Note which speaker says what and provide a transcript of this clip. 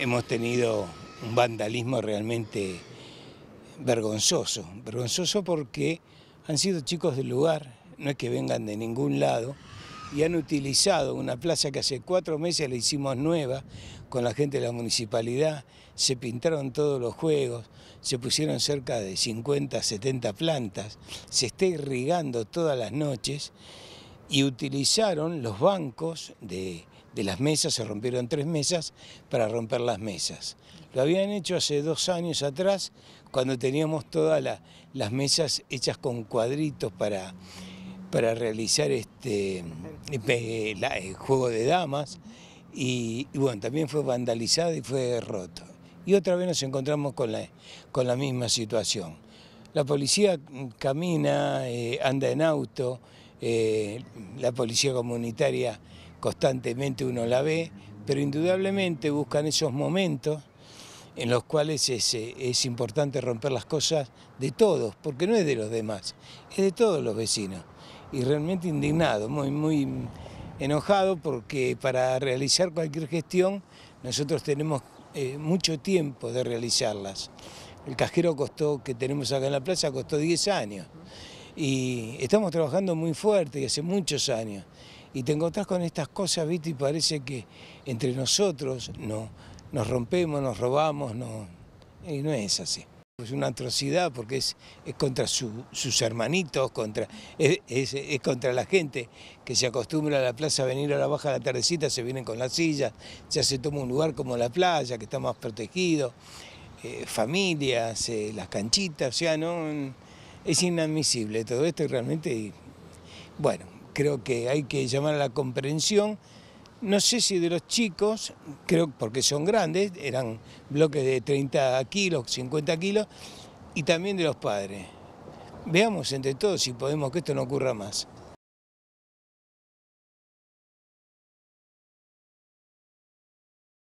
Speaker 1: hemos tenido un vandalismo realmente vergonzoso, vergonzoso porque han sido chicos del lugar, no es que vengan de ningún lado, y han utilizado una plaza que hace cuatro meses la hicimos nueva con la gente de la municipalidad, se pintaron todos los juegos, se pusieron cerca de 50, 70 plantas, se está irrigando todas las noches y utilizaron los bancos de de las mesas, se rompieron tres mesas para romper las mesas. Lo habían hecho hace dos años atrás, cuando teníamos todas las mesas hechas con cuadritos para, para realizar este el juego de damas. Y, bueno, también fue vandalizado y fue roto. Y otra vez nos encontramos con la, con la misma situación. La policía camina, eh, anda en auto, eh, la policía comunitaria constantemente uno la ve, pero indudablemente buscan esos momentos en los cuales eh, es, importante romper las cosas de todos, porque no es de los demás, es de todos los vecinos. Y realmente indignado, muy, muy enojado, porque para realizar cualquier gestión nosotros tenemos eh, mucho tiempo de realizarlas. El cajero costó, que tenemos acá en la plaza costó 10 años y estamos trabajando muy fuerte y hace muchos años y te encontrás con estas cosas, ¿viste? Y parece que entre nosotros no, nos rompemos, nos robamos, no, y no es así. Es una atrocidad porque es, es contra sus hermanitos, contra, es, contra la gente que se acostumbra a la plaza a venir a la baja de la tardecita, se vienen con las sillas, ya se toma un lugar como la playa que está más protegido, eh, familias, eh, las canchitas, o sea, no, es inadmisible todo esto y realmente, bueno, creo que hay que llamar a la comprensión, no sé si de los chicos, creo porque son grandes, eran bloques de 30 kilos, 50 kilos, y también de los padres. Veamos entre todos si podemos que esto no ocurra más.